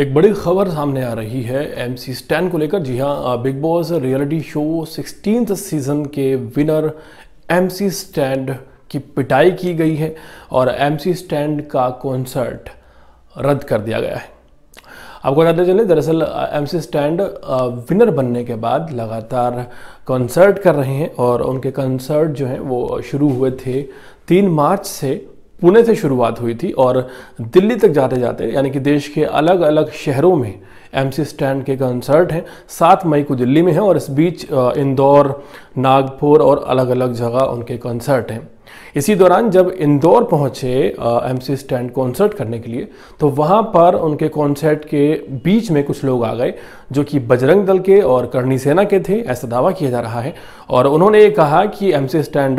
एक बड़ी खबर सामने आ रही है एम सी स्टैन को लेकर जी हाँ Bigg Boss reality show sixteen season के विनर एम सी स्टैंड की पिटाई की गई है और एम सी स्टैंड का कॉन्सर्ट रद्द कर दिया गया है आपको बताते चले दरअसल एम सी स्टैंड विनर बनने के बाद लगातार कॉन्सर्ट कर रहे हैं और उनके कंसर्ट जो हैं वो शुरू हुए थे तीन मार्च से पुणे से शुरुआत हुई थी और दिल्ली तक जाते जाते यानी कि देश के अलग अलग शहरों में एम सी स्टैंड के कंसर्ट हैं सात मई को दिल्ली में हैं और इस बीच इंदौर नागपुर और अलग अलग जगह उनके कंसर्ट हैं इसी दौरान जब इंदौर पहुंचे एम सी स्टैंड कॉन्सर्ट करने के लिए तो वहां पर उनके कॉन्सर्ट के बीच में कुछ लोग आ गए जो कि बजरंग दल के और करणी सेना के थे ऐसा दावा किया जा रहा है और उन्होंने ये कहा कि एम सी स्टैंड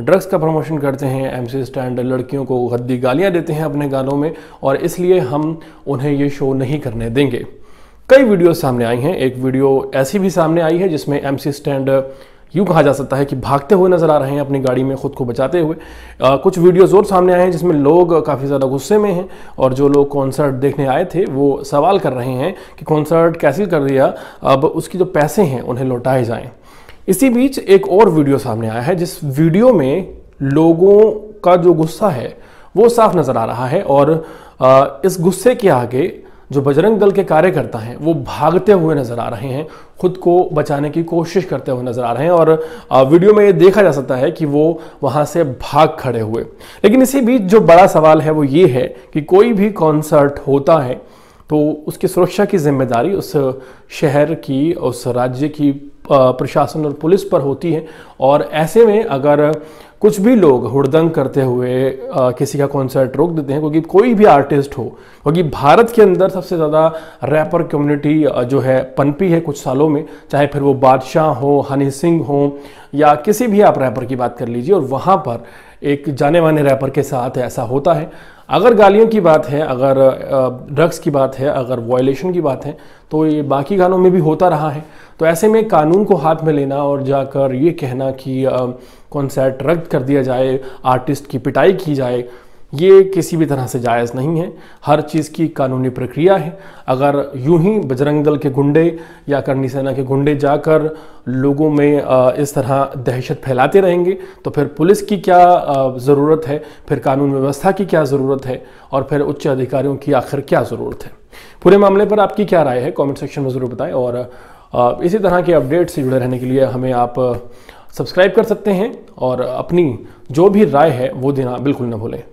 ड्रग्स का प्रमोशन करते हैं एम सी स्टैंड लड़कियों को गद्दी गालियाँ देते हैं अपने गानों में और इसलिए हम उन्हें ये शो नहीं करने देंगे कई वीडियो सामने आई हैं एक वीडियो ऐसी भी सामने आई है जिसमें एम सी स्टैंड यूँ कहा जा सकता है कि भागते हुए नज़र आ रहे हैं अपनी गाड़ी में ख़ुद को बचाते हुए आ, कुछ वीडियोज़ और सामने आए हैं जिसमें लोग काफ़ी ज़्यादा गुस्से में हैं और जो लोग कॉन्सर्ट देखने आए थे वो सवाल कर रहे हैं कि कॉन्सर्ट कैंसिल कर दिया अब उसकी जो पैसे हैं उन्हें लौटाए जाएँ इसी बीच एक और वीडियो सामने आया है जिस वीडियो में लोगों का जो गुस्सा है वो साफ नज़र आ रहा है और इस गुस्से के आगे जो बजरंग दल के कार्यकर्ता हैं वो भागते हुए नजर आ रहे हैं खुद को बचाने की कोशिश करते हुए नजर आ रहे हैं और वीडियो में ये देखा जा सकता है कि वो वहां से भाग खड़े हुए लेकिन इसी बीच जो बड़ा सवाल है वो ये है कि कोई भी कॉन्सर्ट होता है तो उसकी सुरक्षा की जिम्मेदारी उस शहर की उस राज्य की प्रशासन और पुलिस पर होती है और ऐसे में अगर कुछ भी लोग हुड़दंग करते हुए आ, किसी का कॉन्सर्ट रोक देते हैं क्योंकि कोई भी आर्टिस्ट हो क्योंकि भारत के अंदर सबसे ज़्यादा रैपर कम्युनिटी जो है पनपी है कुछ सालों में चाहे फिर वो बादशाह हो हनी सिंह हो या किसी भी आप रैपर की बात कर लीजिए और वहाँ पर एक जाने माने रैपर के साथ ऐसा होता है अगर गालियों की बात है अगर ड्रग्स की बात है अगर वॉयलेशन की बात है तो ये बाकी गानों में भी होता रहा है तो ऐसे में कानून को हाथ में लेना और जाकर ये कहना कि कॉन्सर्ट रद्द कर दिया जाए आर्टिस्ट की पिटाई की जाए ये किसी भी तरह से जायज़ नहीं है हर चीज़ की कानूनी प्रक्रिया है अगर यूं ही बजरंग दल के गुंडे या करनी सेना के गुंडे जाकर लोगों में इस तरह दहशत फैलाते रहेंगे तो फिर पुलिस की क्या ज़रूरत है फिर कानून व्यवस्था की क्या ज़रूरत है और फिर उच्च अधिकारियों की आखिर क्या ज़रूरत है पूरे मामले पर आपकी क्या राय है कॉमेंट सेक्शन में ज़रूर बताएँ और इसी तरह के अपडेट से जुड़े रहने के लिए हमें आप सब्सक्राइब कर सकते हैं और अपनी जो भी राय है वो देना बिल्कुल ना भूलें